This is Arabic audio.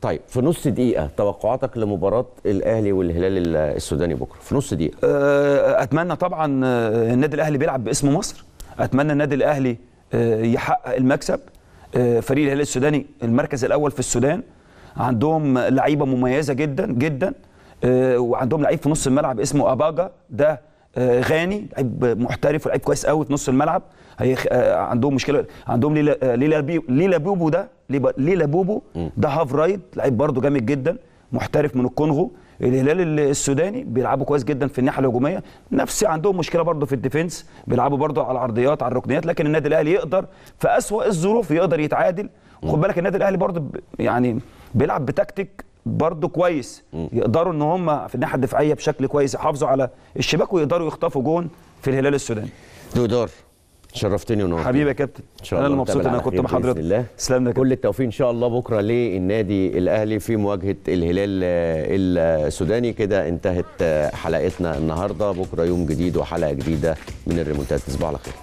طيب في نص دقيقة توقعاتك لمباراة الأهلي والهلال السوداني بكرة في نص دقيقة أه، أتمنى طبعا أه، النادي الأهلي بيلعب باسم مصر أتمنى النادي الأهلي أه، يحقق المكسب فريق الهلال السوداني المركز الأول في السودان عندهم لعيبة مميزة جدا جدا وعندهم لعيب في نص الملعب اسمه أباجا ده آه، غاني لعيب محترف ولعيب كويس قوي في نص الملعب هي آه، عندهم مشكله عندهم ليلا آه، ليلا, بوبو ده ليلا بوبو ده هاف رايد لعيب برده جامد جدا محترف من الكونغو الهلال السوداني بيلعبوا كويس جدا في الناحيه الهجوميه نفس عندهم مشكله برده في الديفنس بيلعبوا برده على العرضيات على الركنيات لكن النادي الاهلي يقدر في اسوا الظروف يقدر يتعادل خد بالك النادي الاهلي برده يعني بيلعب بتكتيك برضه كويس يقدروا ان هم في الناحيه الدفاعيه بشكل كويس يحافظوا على الشباك ويقدروا يخطفوا جون في الهلال السوداني دودار شرفتني ونورتني حبيبي يا كابتن ان شاء الله انا مبسوط ان انا كنت مع حضرتك تسلم كل التوفيق ان شاء الله بكره للنادي الاهلي في مواجهه الهلال آه، السوداني كده انتهت آه، حلقتنا النهارده بكره يوم جديد وحلقه جديده من الريمونتات تصبح على خير